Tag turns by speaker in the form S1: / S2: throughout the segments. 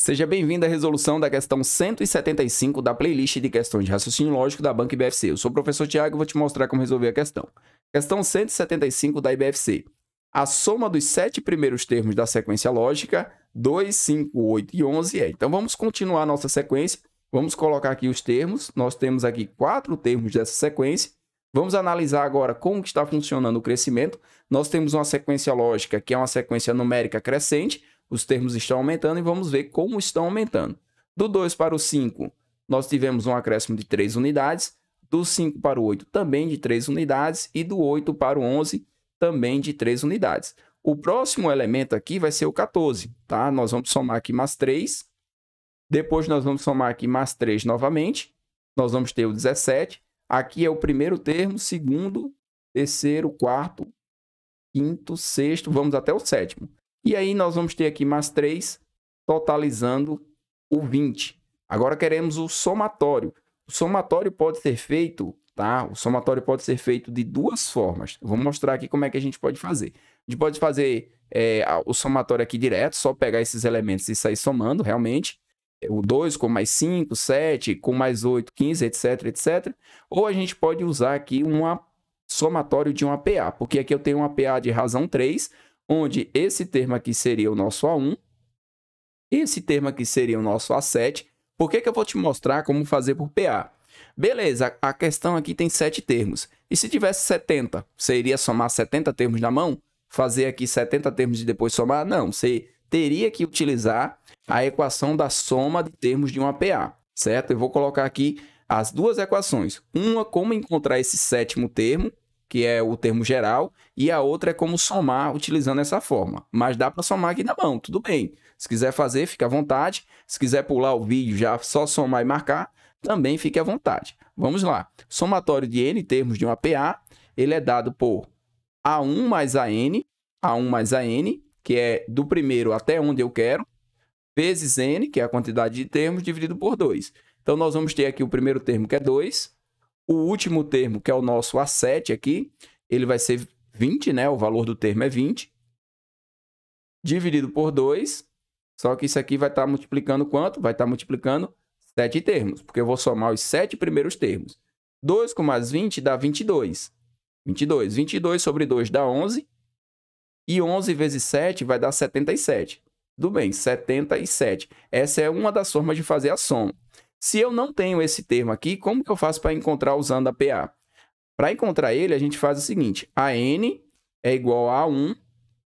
S1: Seja bem-vindo à resolução da questão 175 da playlist de questões de raciocínio lógico da Banca IBFC. Eu sou o professor Tiago e vou te mostrar como resolver a questão. Questão 175 da IBFC. A soma dos sete primeiros termos da sequência lógica, 2, 5, 8 e 11 é. Então vamos continuar nossa sequência. Vamos colocar aqui os termos. Nós temos aqui quatro termos dessa sequência. Vamos analisar agora como está funcionando o crescimento. Nós temos uma sequência lógica, que é uma sequência numérica crescente os termos estão aumentando e vamos ver como estão aumentando. Do 2 para o 5, nós tivemos um acréscimo de 3 unidades, do 5 para o 8 também de 3 unidades e do 8 para o 11 também de 3 unidades. O próximo elemento aqui vai ser o 14, tá? Nós vamos somar aqui mais 3, depois nós vamos somar aqui mais 3 novamente, nós vamos ter o 17, aqui é o primeiro termo, segundo, terceiro, quarto, quinto, sexto, vamos até o sétimo. E aí nós vamos ter aqui mais 3, totalizando o 20. Agora queremos o somatório. O somatório pode ser feito, tá? O somatório pode ser feito de duas formas. vou mostrar aqui como é que a gente pode fazer. A gente pode fazer é, o somatório aqui direto, só pegar esses elementos e sair somando, realmente. É, o 2 com mais 5, 7, com mais 8, 15, etc, etc. Ou a gente pode usar aqui um somatório de um APA, porque aqui eu tenho um APA de razão 3, onde esse termo aqui seria o nosso A1, esse termo aqui seria o nosso A7. Por que, que eu vou te mostrar como fazer por PA? Beleza, a questão aqui tem 7 termos. E se tivesse 70, você iria somar 70 termos na mão? Fazer aqui 70 termos e depois somar? Não, você teria que utilizar a equação da soma de termos de uma PA, certo? Eu vou colocar aqui as duas equações. Uma como encontrar esse sétimo termo que é o termo geral, e a outra é como somar utilizando essa forma. Mas dá para somar aqui na mão, tudo bem. Se quiser fazer, fica à vontade. Se quiser pular o vídeo, já só somar e marcar, também fique à vontade. Vamos lá. Somatório de n termos de uma PA, ele é dado por A1 mais AN, A1 mais AN, que é do primeiro até onde eu quero, vezes n, que é a quantidade de termos, dividido por 2. Então, nós vamos ter aqui o primeiro termo, que é 2, o último termo, que é o nosso A7 aqui, ele vai ser 20, né? O valor do termo é 20. Dividido por 2. Só que isso aqui vai estar tá multiplicando quanto? Vai estar tá multiplicando 7 termos, porque eu vou somar os 7 primeiros termos. 2 com mais 20 dá 22. 22. 22 sobre 2 dá 11. E 11 vezes 7 vai dar 77. Tudo bem, 77. Essa é uma das formas de fazer a soma. Se eu não tenho esse termo aqui, como que eu faço para encontrar usando a PA? Para encontrar ele, a gente faz o seguinte: a n é igual a 1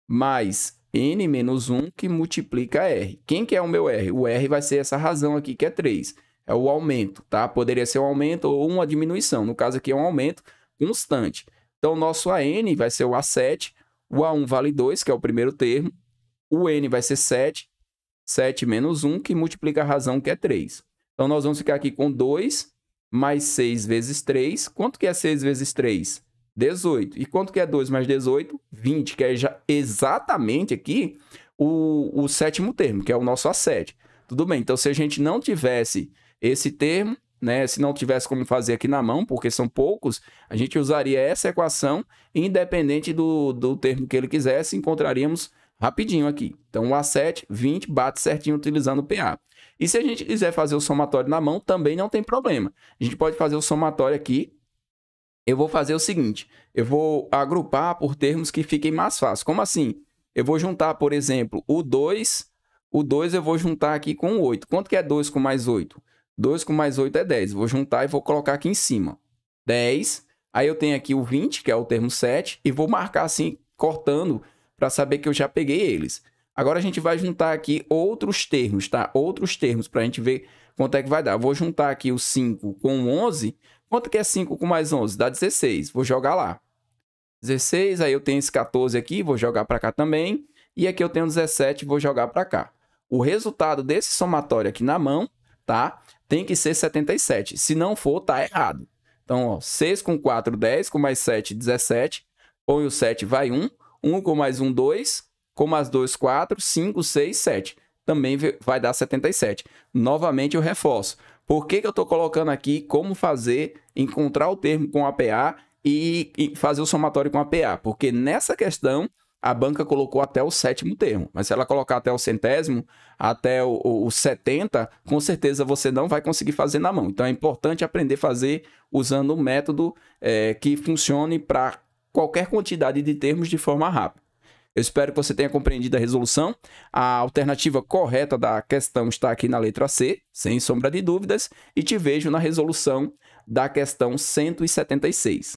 S1: mais n menos 1 que multiplica r. Quem que é o meu r? O r vai ser essa razão aqui, que é 3. É o aumento, tá? Poderia ser um aumento ou uma diminuição. No caso aqui é um aumento constante. Então, nosso AN vai ser o A7, o A1 vale 2, que é o primeiro termo, o N vai ser 7, 7 menos 1, que multiplica a razão, que é 3. Então, nós vamos ficar aqui com 2 mais 6 vezes 3. Quanto que é 6 vezes 3? 18. E quanto que é 2 mais 18? 20, que é já exatamente aqui o, o sétimo termo, que é o nosso A7. Tudo bem, então se a gente não tivesse esse termo, né, se não tivesse como fazer aqui na mão, porque são poucos, a gente usaria essa equação, independente do, do termo que ele quisesse, encontraríamos rapidinho aqui. Então, o A7, 20, bate certinho utilizando o PA. E se a gente quiser fazer o somatório na mão, também não tem problema. A gente pode fazer o somatório aqui. Eu vou fazer o seguinte, eu vou agrupar por termos que fiquem mais fáceis. Como assim? Eu vou juntar, por exemplo, o 2, o 2 eu vou juntar aqui com o 8. Quanto que é 2 com mais 8? 2 com mais 8 é 10. Vou juntar e vou colocar aqui em cima. 10. Aí eu tenho aqui o 20, que é o termo 7, e vou marcar assim, cortando para saber que eu já peguei eles. Agora a gente vai juntar aqui outros termos, tá? Outros termos para a gente ver quanto é que vai dar. Vou juntar aqui o 5 com 11. Quanto que é 5 com mais 11? Dá 16. Vou jogar lá. 16, aí eu tenho esse 14 aqui, vou jogar para cá também. E aqui eu tenho 17, vou jogar para cá. O resultado desse somatório aqui na mão, tá? Tem que ser 77. Se não for, tá errado. Então, ó, 6 com 4, 10, com mais 7, 17. Põe o 7, vai 1. 1 com mais 1, 2. Com mais 2, 4. 5, 6, 7. Também vai dar 77. Novamente eu reforço. Por que, que eu estou colocando aqui como fazer, encontrar o termo com APA e, e fazer o somatório com APA? Porque nessa questão a banca colocou até o sétimo termo. Mas se ela colocar até o centésimo, até o, o, o, 70, com certeza você não vai conseguir fazer na mão. Então é importante aprender a fazer usando um método é, que funcione para qualquer quantidade de termos de forma rápida. Eu espero que você tenha compreendido a resolução. A alternativa correta da questão está aqui na letra C, sem sombra de dúvidas, e te vejo na resolução da questão 176.